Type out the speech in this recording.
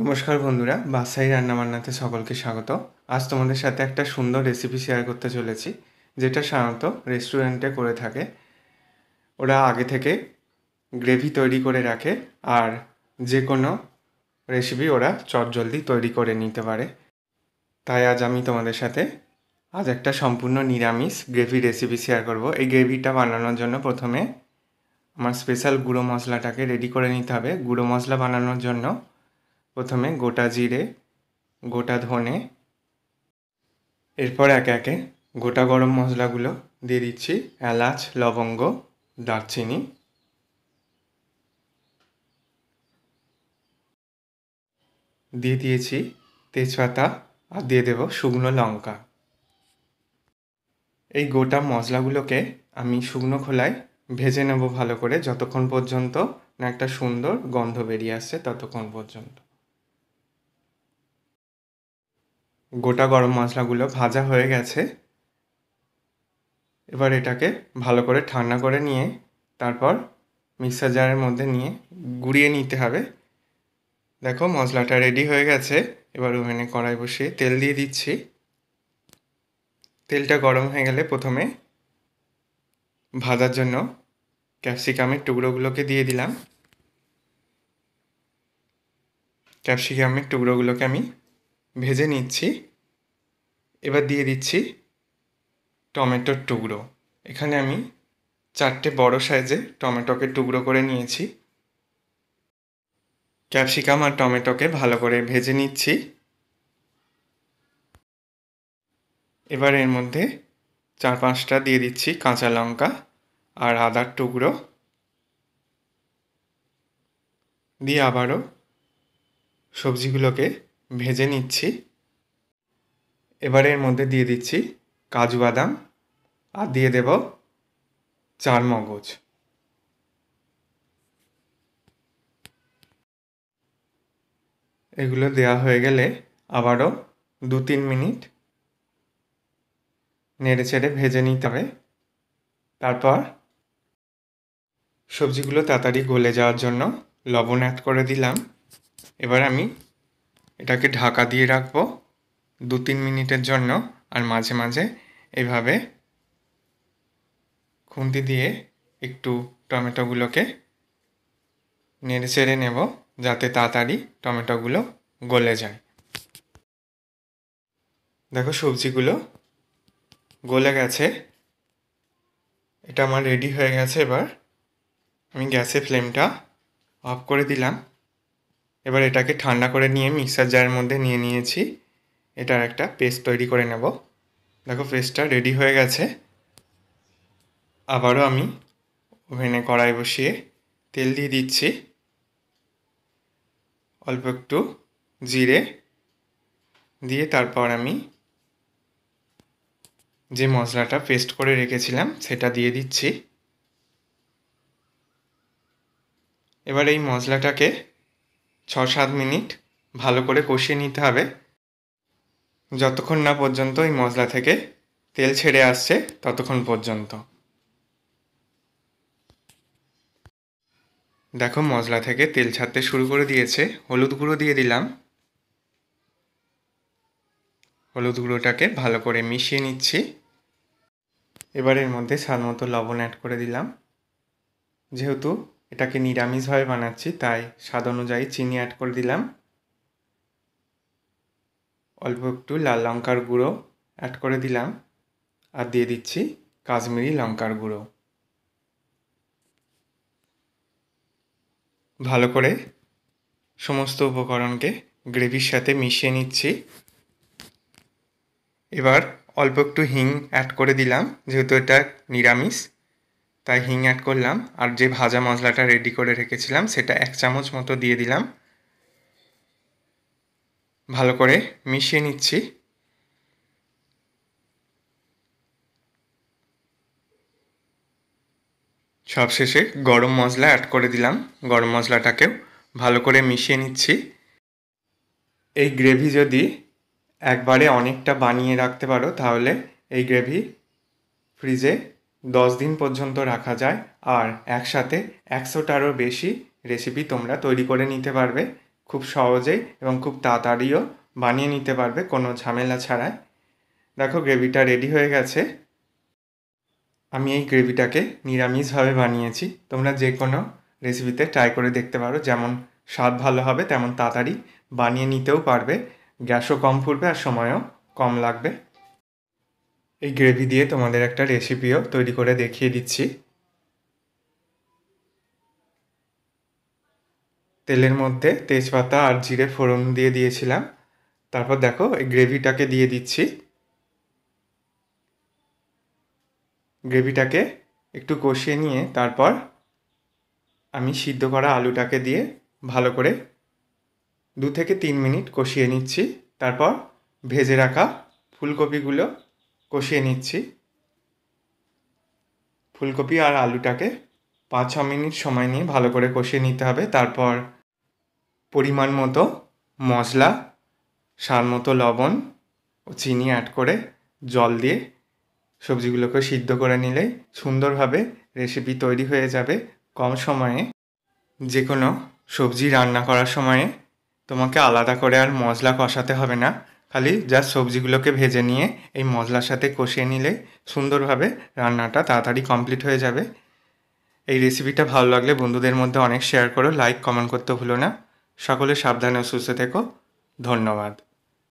নমস্কার বন্ধুরা বাসাই রান্নাবান্নাতে সকলকে স্বাগত আজ তোমাদের সাথে একটা সুন্দর রেসিপি শেয়ার করতে চলেছি যেটা সাধারণত রেস্টুরেন্টে করে থাকে ওরা আগে থেকে গ্রেভি তৈরি করে রাখে আর যে কোনো রেসিপি ওরা চটজলদি তৈরি করে নিতে পারে তাই আজ আমি তোমাদের সাথে আজ একটা সম্পূর্ণ নিরামিষ গ্রেভি রেসিপি শেয়ার করব এই গ্রেভিটা বানানোর জন্য প্রথমে আমার স্পেশাল গুঁড়ো মশলাটাকে রেডি করে নিতে হবে গুঁড়ো মশলা বানানোর জন্য প্রথমে গোটা জিরে গোটা ধনে এরপর একে একে গোটা গরম মশলাগুলো দিয়ে দিচ্ছি এলাচ লবঙ্গ দারচিনি দিয়ে দিয়েছি তেজপাতা আর দিয়ে দেব শুকনো লঙ্কা এই গোটা মশলাগুলোকে আমি শুকনো খোলায় ভেজে নেব ভালো করে যতক্ষণ পর্যন্ত না একটা সুন্দর গন্ধ বেরিয়ে আসছে ততক্ষণ পর্যন্ত গোটা গরম মশলাগুলো ভাজা হয়ে গেছে এবার এটাকে ভালো করে ঠান্ডা করে নিয়ে তারপর মিক্সার জারের মধ্যে নিয়ে গুঁড়িয়ে নিতে হবে দেখো মশলাটা রেডি হয়ে গেছে এবার ওভেনে কড়াই বসিয়ে তেল দিয়ে দিচ্ছি তেলটা গরম হয়ে গেলে প্রথমে ভাজার জন্য ক্যাপসিকামের টুকরোগুলোকে দিয়ে দিলাম ক্যাপসিকামের টুকরোগুলোকে আমি ভেজে নিচ্ছি এবার দিয়ে দিচ্ছি টমেটোর টুকরো এখানে আমি চারটে বড় সাইজে টমেটোকে টুকরো করে নিয়েছি ক্যাপসিকাম আর টমেটোকে ভালো করে ভেজে নিচ্ছি এবার এর মধ্যে চার পাঁচটা দিয়ে দিচ্ছি কাঁচা লঙ্কা আর আদার টুকরো দিয়ে আবারও সবজিগুলোকে ভেজে নিচ্ছি এবার এর মধ্যে দিয়ে দিচ্ছি কাজু বাদাম আর দিয়ে দেব চার মগজ এগুলো দেয়া হয়ে গেলে আবারও দু তিন মিনিট নেড়ে চেড়ে ভেজে নিতে হবে তারপর সবজিগুলো তাড়াতাড়ি গলে যাওয়ার জন্য লবণ অ্যাড করে দিলাম এবার আমি এটাকে ঢাকা দিয়ে রাখবো দু তিন মিনিটের জন্য আর মাঝে মাঝে এভাবে খুন্তি দিয়ে একটু টমেটোগুলোকে নেড়ে চেড়ে নেব যাতে তাড়াতাড়ি টমেটোগুলো গলে যায় দেখো সবজিগুলো গলে গেছে এটা আমার রেডি হয়ে গেছে এবার আমি গ্যাসে ফ্লেমটা অফ করে দিলাম এবার এটাকে ঠান্ডা করে নিয়ে মিক্সার জারের মধ্যে নিয়ে নিয়েছি এটার একটা পেস্ট তৈরি করে নেব দেখো পেস্টটা রেডি হয়ে গেছে আবারও আমি ওভেনে কড়াই বসিয়ে তেল দিয়ে দিচ্ছি অল্প একটু জিরে দিয়ে তারপর আমি যে মশলাটা পেস্ট করে রেখেছিলাম সেটা দিয়ে দিচ্ছি এবার এই মশলাটাকে ছ সাত মিনিট ভালো করে কষিয়ে নিতে হবে যতক্ষণ না পর্যন্ত এই মশলা থেকে তেল ছেড়ে আসছে ততক্ষণ পর্যন্ত দেখো মশলা থেকে তেল ছাড়তে শুরু করে দিয়েছে হলুদ গুঁড়ো দিয়ে দিলাম হলুদ গুঁড়োটাকে ভালো করে মিশিয়ে নিচ্ছি এবার এর মধ্যে স্বাদ মতো লবণ অ্যাড করে দিলাম যেহেতু এটাকে নিরামিষভাবে বানাচ্ছি তাই স্বাদ অনুযায়ী চিনি অ্যাড করে দিলাম অল্প একটু লাল লঙ্কার গুঁড়ো অ্যাড করে দিলাম আর দিয়ে দিচ্ছি কাশ্মীরি লঙ্কার গুঁড়ো ভালো করে সমস্ত উপকরণকে গ্রেভির সাথে মিশিয়ে নিচ্ছি এবার অল্প একটু হিং অ্যাড করে দিলাম যেহেতু এটা নিরামিষ তাই হিং অ্যাড করলাম আর যে ভাজা মশলাটা রেডি করে রেখেছিলাম সেটা এক চামচ মতো দিয়ে দিলাম ভালো করে মিশিয়ে নিচ্ছি সবশেষে গরম মশলা অ্যাড করে দিলাম গরম মশলাটাকেও ভালো করে মিশিয়ে নিচ্ছি এই গ্রেভি যদি একবারে অনেকটা বানিয়ে রাখতে পারো তাহলে এই গ্রেভি ফ্রিজে দশ দিন পর্যন্ত রাখা যায় আর একসাথে একশোটারও বেশি রেসিপি তোমরা তৈরি করে নিতে পারবে খুব সহজেই এবং খুব তাড়াতাড়িও বানিয়ে নিতে পারবে কোনো ঝামেলা ছাড়াই দেখো গ্রেভিটা রেডি হয়ে গেছে আমি এই গ্রেভিটাকে নিরামিষভাবে বানিয়েছি তোমরা যে কোনো রেসিপিতে ট্রাই করে দেখতে পারো যেমন স্বাদ ভালো হবে তেমন তাড়াতাড়ি বানিয়ে নিতেও পারবে গ্যাসও কম ফুটবে আর সময়ও কম লাগবে এই গ্রেভি দিয়ে তোমাদের একটা রেসিপিও তৈরি করে দেখিয়ে দিচ্ছি তেলের মধ্যে তেজপাতা আর জিরে ফোড়ন দিয়ে দিয়েছিলাম তারপর দেখো এই গ্রেভিটাকে দিয়ে দিচ্ছি গ্রেভিটাকে একটু কষিয়ে নিয়ে তারপর আমি সিদ্ধ করা আলুটাকে দিয়ে ভালো করে দু থেকে তিন মিনিট কষিয়ে নিচ্ছি তারপর ভেজে রাখা ফুলকপিগুলো কষিয়ে নিচ্ছি ফুলকপি আর আলুটাকে পাঁচ ছ মিনিট সময় নিয়ে ভালো করে কষিয়ে নিতে হবে তারপর পরিমাণ মতো মশলা সার মতো লবণ ও চিনি অ্যাড করে জল দিয়ে সবজিগুলোকে সিদ্ধ করে নিলেই সুন্দরভাবে রেসিপি তৈরি হয়ে যাবে কম সময়ে যে কোনো সবজি রান্না করার সময়ে তোমাকে আলাদা করে আর মশলা কষাতে হবে না খালি যা সবজিগুলোকে ভেজে নিয়ে এই মশলার সাথে কষিয়ে নিলে সুন্দরভাবে রান্নাটা তাড়াতাড়ি কমপ্লিট হয়ে যাবে এই রেসিপিটা ভালো লাগলে বন্ধুদের মধ্যে অনেক শেয়ার করো লাইক কমেন্ট করতে ভুলো না সকলে সাবধানে সুস্থ থেকো ধন্যবাদ